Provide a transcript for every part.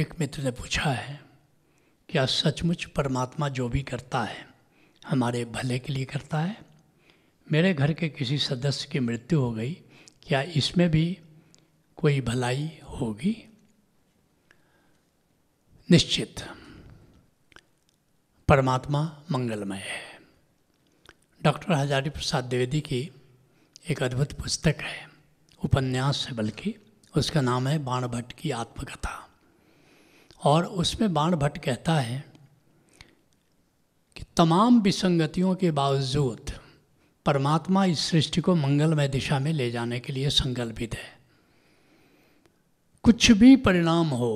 एक मित्र ने पूछा है क्या सचमुच परमात्मा जो भी करता है हमारे भले के लिए करता है मेरे घर के किसी सदस्य की मृत्यु हो गई क्या इसमें भी कोई भलाई होगी निश्चित परमात्मा मंगलमय है डॉक्टर हजारी प्रसाद द्विवेदी की एक अद्भुत पुस्तक है उपन्यास है बल्कि उसका नाम है बाणभट्ट की आत्मकथा और उसमें बाण भट्ट कहता है कि तमाम विसंगतियों के बावजूद परमात्मा इस सृष्टि को मंगलमय दिशा में ले जाने के लिए संकल्पित है कुछ भी परिणाम हो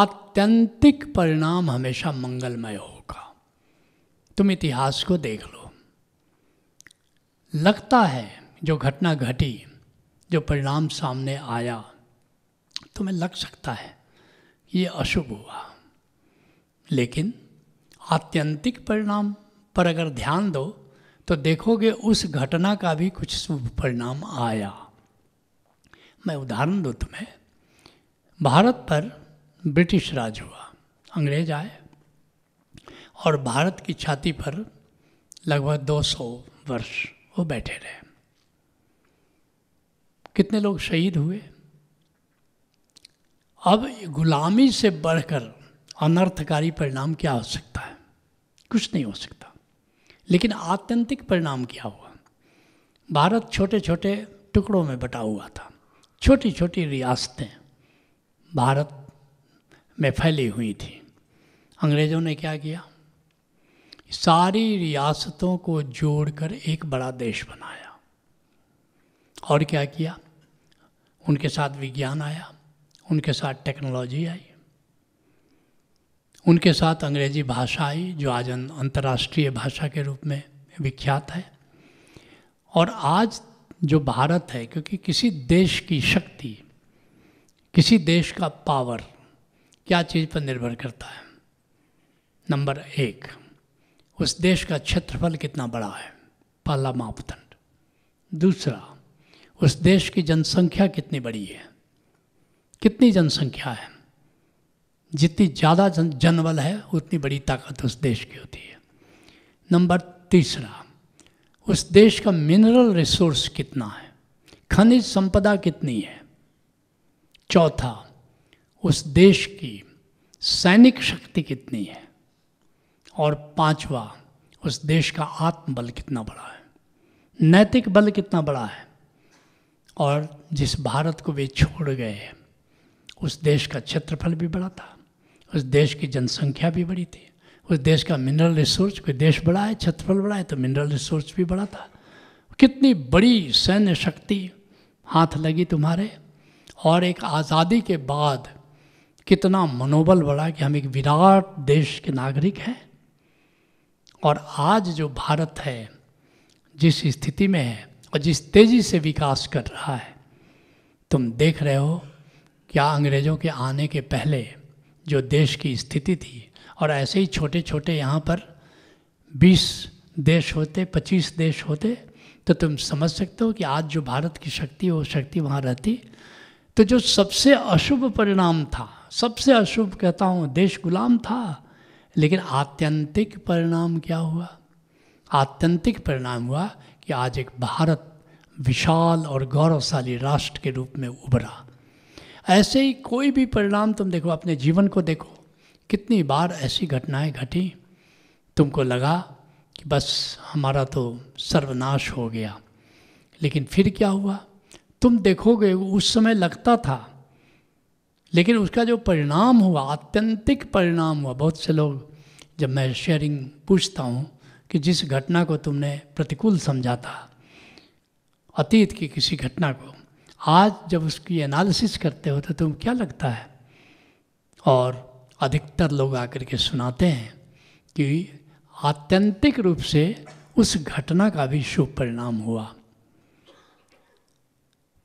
आत्यंतिक परिणाम हमेशा मंगलमय होगा तुम इतिहास को देख लो लगता है जो घटना घटी जो परिणाम सामने आया तुम्हें लग सकता है ये अशुभ हुआ लेकिन आत्यंतिक परिणाम पर अगर ध्यान दो तो देखोगे उस घटना का भी कुछ शुभ परिणाम आया मैं उदाहरण दो तुम्हें भारत पर ब्रिटिश राज हुआ अंग्रेज आए और भारत की छाती पर लगभग 200 वर्ष वो बैठे रहे कितने लोग शहीद हुए अब गुलामी से बढ़कर अनर्थकारी परिणाम क्या हो सकता है कुछ नहीं हो सकता लेकिन आत्यंतिक परिणाम क्या हुआ भारत छोटे छोटे टुकड़ों में बटा हुआ था छोटी छोटी रियासतें भारत में फैली हुई थी अंग्रेज़ों ने क्या किया सारी रियासतों को जोड़कर एक बड़ा देश बनाया और क्या किया उनके साथ विज्ञान आया उनके साथ टेक्नोलॉजी आई उनके साथ अंग्रेजी भाषा आई जो आज अं-, अंतर्राष्ट्रीय भाषा के रूप में विख्यात है और आज जो भारत है क्योंकि किसी देश की शक्ति किसी देश का पावर क्या चीज़ पर निर्भर करता है नंबर एक उस देश का क्षेत्रफल कितना बड़ा है पहला मापदंड दूसरा उस देश की जनसंख्या कितनी बड़ी है कितनी जनसंख्या है जितनी ज़्यादा जन जनबल है उतनी बड़ी ताकत उस देश की होती है नंबर तीसरा उस देश का मिनरल रिसोर्स कितना है खनिज संपदा कितनी है चौथा उस देश की सैनिक शक्ति कितनी है और पांचवा उस देश का आत्मबल कितना बड़ा है नैतिक बल कितना बड़ा है और जिस भारत को वे छोड़ गए हैं उस देश का क्षेत्रफल भी बड़ा था उस देश की जनसंख्या भी बड़ी थी उस देश का मिनरल रिसोर्स कोई देश बड़ा है क्षेत्रफल बड़ा है तो मिनरल रिसोर्स भी बड़ा था कितनी बड़ी सैन्य शक्ति हाथ लगी तुम्हारे और एक आज़ादी के बाद कितना मनोबल बढ़ा कि हम एक विराट देश के नागरिक हैं और आज जो भारत है जिस स्थिति में है और जिस तेज़ी से विकास कर रहा है तुम देख रहे हो क्या अंग्रेज़ों के आने के पहले जो देश की स्थिति थी और ऐसे ही छोटे छोटे यहाँ पर 20 देश होते 25 देश होते तो तुम समझ सकते हो कि आज जो भारत की शक्ति वो शक्ति वहाँ रहती तो जो सबसे अशुभ परिणाम था सबसे अशुभ कहता हूँ देश गुलाम था लेकिन आत्यंतिक परिणाम क्या हुआ आत्यंतिक परिणाम हुआ कि आज एक भारत विशाल और गौरवशाली राष्ट्र के रूप में उभरा ऐसे ही कोई भी परिणाम तुम देखो अपने जीवन को देखो कितनी बार ऐसी घटनाएं घटी तुमको लगा कि बस हमारा तो सर्वनाश हो गया लेकिन फिर क्या हुआ तुम देखोगे उस समय लगता था लेकिन उसका जो परिणाम हुआ आत्यंतिक परिणाम हुआ बहुत से लोग जब मैं शेयरिंग पूछता हूँ कि जिस घटना को तुमने प्रतिकूल समझा था अतीत की किसी घटना को आज जब उसकी एनालिसिस करते हो तो तुम क्या लगता है और अधिकतर लोग आकर के सुनाते हैं कि आत्यंतिक रूप से उस घटना का भी शुभ परिणाम हुआ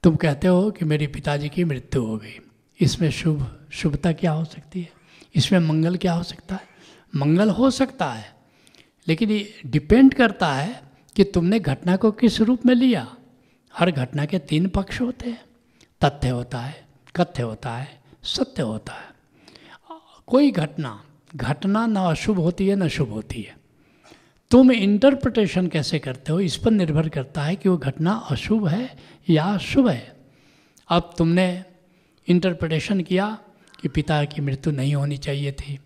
तुम कहते हो कि मेरे पिताजी की मृत्यु हो गई इसमें शुभ शुभता क्या हो सकती है इसमें मंगल क्या हो सकता है मंगल हो सकता है लेकिन ये डिपेंड करता है कि तुमने घटना को किस रूप में लिया हर घटना के तीन पक्ष होते हैं तथ्य होता है कथ्य होता है सत्य होता है कोई घटना घटना ना अशुभ होती है ना शुभ होती है तुम इंटरप्रटेशन कैसे करते हो इस पर निर्भर करता है कि वो घटना अशुभ है या शुभ है अब तुमने इंटरप्रटेशन किया कि पिता की मृत्यु नहीं होनी चाहिए थी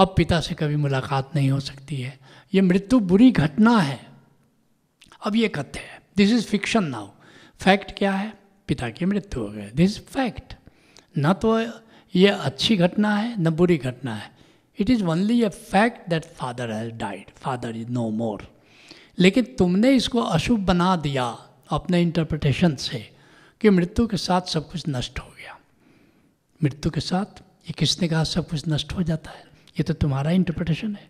अब पिता से कभी मुलाकात नहीं हो सकती है ये मृत्यु बुरी घटना है अब ये कथ्य है this is fiction now fact क्या है पिता की मृत्यु हो गई दिस फैक्ट न तो ये अच्छी घटना है न बुरी घटना है it is only a fact that father has died father is no more लेकिन तुमने इसको अशुभ बना दिया अपने इंटरप्रटेशन से कि मृत्यु के साथ सब कुछ नष्ट हो गया मृत्यु के साथ ये किसने कहा सब कुछ नष्ट हो जाता है ये तो तुम्हारा इंटरप्रटेशन है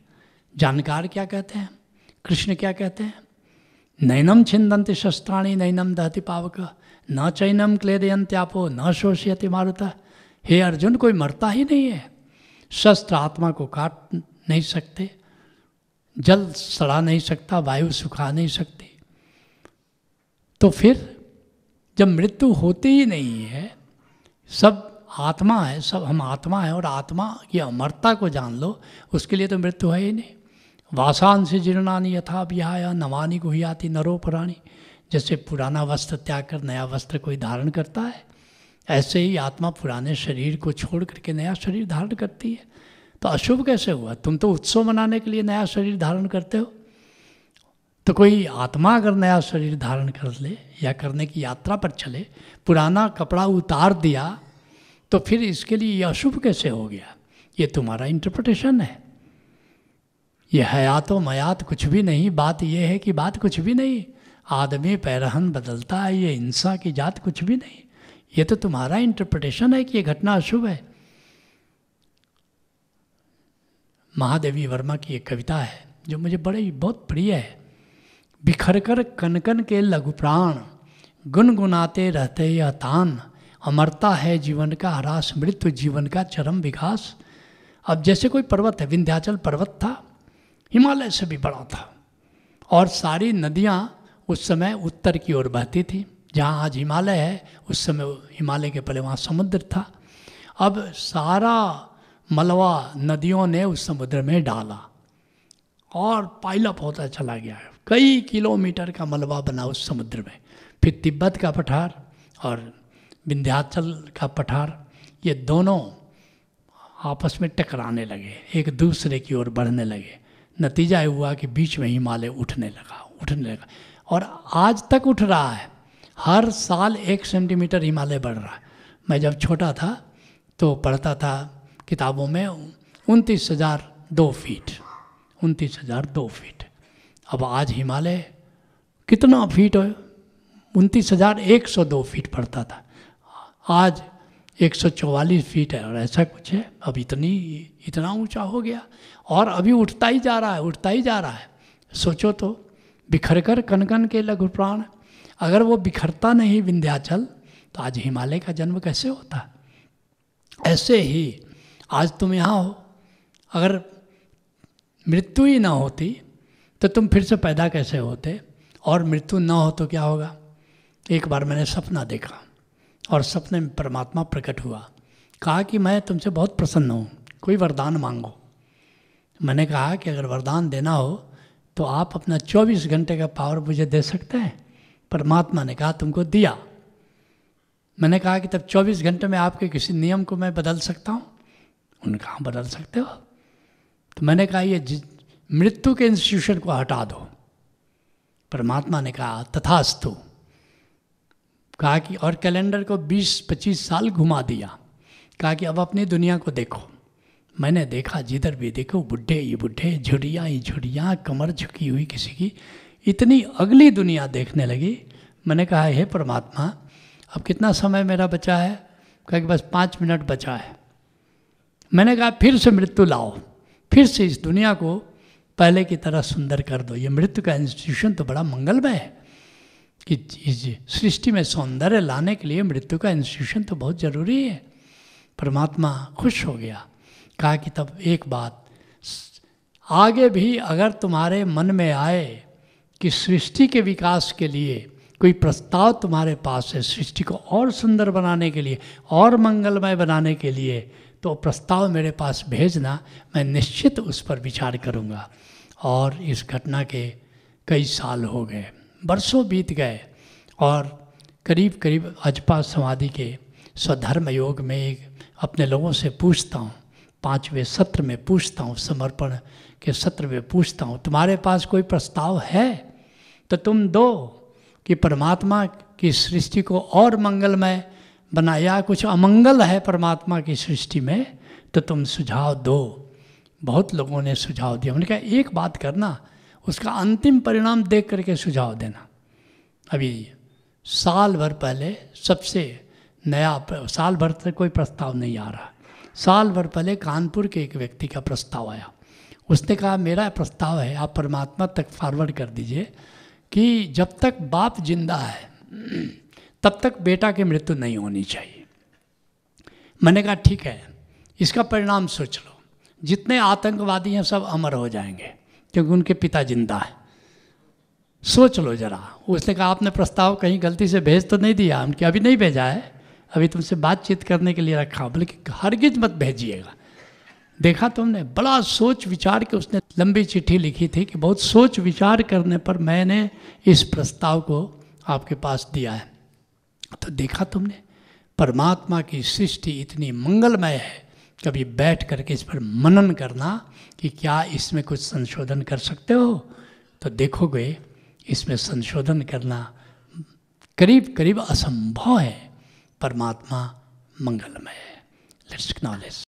जानकार क्या कहते हैं कृष्ण क्या कहते हैं नैनम छिन्दन्ति शस्त्राणी नैनम दहति पावक न चैनम आपो न शोषयति मारुता हे अर्जुन कोई मरता ही नहीं है शस्त्र आत्मा को काट नहीं सकते जल सड़ा नहीं सकता वायु सुखा नहीं सकती तो फिर जब मृत्यु होती ही नहीं है सब आत्मा है सब हम आत्मा है और आत्मा की अमरता को जान लो उसके लिए तो मृत्यु है ही नहीं वासान से जीर्णानी यथा विहाया नवानी नरो पुराणी जैसे पुराना वस्त्र त्याग कर नया वस्त्र कोई धारण करता है ऐसे ही आत्मा पुराने शरीर को छोड़ करके नया शरीर धारण करती है तो अशुभ कैसे हुआ तुम तो उत्सव मनाने के लिए नया शरीर धारण करते हो तो कोई आत्मा अगर नया शरीर धारण कर ले या करने की यात्रा पर चले पुराना कपड़ा उतार दिया तो फिर इसके लिए यह अशुभ कैसे हो गया ये तुम्हारा इंटरप्रटेशन है ये हयातो मयात कुछ भी नहीं बात यह है कि बात कुछ भी नहीं आदमी पैरहन बदलता है ये हिंसा की जात कुछ भी नहीं ये तो तुम्हारा इंटरप्रिटेशन है कि ये घटना अशुभ है महादेवी वर्मा की एक कविता है जो मुझे बड़े बहुत प्रिय है बिखर कर कनकन के लघु प्राण गुनगुनाते रहते यह तान अमरता है जीवन का हरास मृत्यु जीवन का चरम विकास अब जैसे कोई पर्वत है विंध्याचल पर्वत था हिमालय से भी बड़ा था और सारी नदियाँ उस समय उत्तर की ओर बहती थी जहाँ आज हिमालय है उस समय हिमालय के पहले वहाँ समुद्र था अब सारा मलवा नदियों ने उस समुद्र में डाला और पाइलप होता चला गया है कई किलोमीटर का मलबा बना उस समुद्र में फिर तिब्बत का पठार और विंध्याचल का पठार ये दोनों आपस में टकराने लगे एक दूसरे की ओर बढ़ने लगे नतीजा ये हुआ कि बीच में हिमालय उठने लगा उठने लगा और आज तक उठ रहा है हर साल एक सेंटीमीटर हिमालय बढ़ रहा है मैं जब छोटा था तो पढ़ता था किताबों में उनतीस हज़ार दो फीट उनतीस हज़ार दो फीट अब आज हिमालय कितना फीट है उनतीस हज़ार एक सौ दो फीट पड़ता था आज 144 फीट है और ऐसा कुछ है अब इतनी इतना ऊंचा हो गया और अभी उठता ही जा रहा है उठता ही जा रहा है सोचो तो बिखर कर कन कन के लघु प्राण अगर वो बिखरता नहीं विंध्याचल तो आज हिमालय का जन्म कैसे होता ऐसे ही आज तुम यहाँ हो अगर मृत्यु ही ना होती तो तुम फिर से पैदा कैसे होते और मृत्यु ना हो तो क्या होगा एक बार मैंने सपना देखा और सपने में परमात्मा प्रकट हुआ कहा कि मैं तुमसे बहुत प्रसन्न हूँ कोई वरदान मांगो मैंने कहा कि अगर वरदान देना हो तो आप अपना 24 घंटे का पावर मुझे दे सकते हैं परमात्मा ने कहा तुमको दिया मैंने कहा कि तब 24 घंटे में आपके किसी नियम को मैं बदल सकता हूँ उन कहाँ बदल सकते हो तो मैंने कहा ये मृत्यु के इंस्टीट्यूशन को हटा दो परमात्मा ने कहा तथास्तु कहा कि और कैलेंडर को 20-25 साल घुमा दिया कहा कि अब अपनी दुनिया को देखो मैंने देखा जिधर भी देखो बुढ़े ये बुढ़े झुड़िया ये झुड़िया कमर झुकी हुई किसी की इतनी अगली दुनिया देखने लगी मैंने कहा हे परमात्मा अब कितना समय मेरा बचा है कहा कि बस पाँच मिनट बचा है मैंने कहा फिर से मृत्यु लाओ फिर से इस दुनिया को पहले की तरह सुंदर कर दो ये मृत्यु का इंस्टीट्यूशन तो बड़ा मंगलमय है कि सृष्टि में सौंदर्य लाने के लिए मृत्यु का इंस्टीट्यूशन तो बहुत ज़रूरी है परमात्मा खुश हो गया कहा कि तब एक बात आगे भी अगर तुम्हारे मन में आए कि सृष्टि के विकास के लिए कोई प्रस्ताव तुम्हारे पास है सृष्टि को और सुंदर बनाने के लिए और मंगलमय बनाने के लिए तो प्रस्ताव मेरे पास भेजना मैं निश्चित उस पर विचार करूँगा और इस घटना के कई साल हो गए वर्षों बीत गए और करीब करीब अजपा समाधि के स्वधर्म योग में अपने लोगों से पूछता हूँ पाँचवें सत्र में पूछता हूँ समर्पण के सत्र में पूछता हूँ तुम्हारे पास कोई प्रस्ताव है तो तुम दो कि परमात्मा की सृष्टि को और मंगलमय बनाया कुछ अमंगल है परमात्मा की सृष्टि में तो तुम सुझाव दो बहुत लोगों ने सुझाव दिया उन्होंने कहा एक बात करना उसका अंतिम परिणाम देख करके सुझाव देना अभी साल भर पहले सबसे नया साल भर से कोई प्रस्ताव नहीं आ रहा साल भर पहले कानपुर के एक व्यक्ति का प्रस्ताव आया उसने कहा मेरा प्रस्ताव है आप परमात्मा तक फॉरवर्ड कर दीजिए कि जब तक बाप जिंदा है तब तक बेटा की मृत्यु नहीं होनी चाहिए मैंने कहा ठीक है इसका परिणाम सोच लो जितने आतंकवादी हैं सब अमर हो जाएंगे क्योंकि उनके पिता जिंदा है सोच लो जरा उसने कहा आपने प्रस्ताव कहीं गलती से भेज तो नहीं दिया उनके अभी नहीं भेजा है अभी तुमसे बातचीत करने के लिए रखा हूँ बल्कि हरगिज मत भेजिएगा देखा तुमने बड़ा सोच विचार के उसने लंबी चिट्ठी लिखी थी कि बहुत सोच विचार करने पर मैंने इस प्रस्ताव को आपके पास दिया है तो देखा तुमने परमात्मा की सृष्टि इतनी मंगलमय है कभी बैठ करके इस पर मनन करना कि क्या इसमें कुछ संशोधन कर सकते हो तो देखोगे इसमें संशोधन करना करीब करीब असंभव है परमात्मा मंगलमय है लेट्स नॉलेज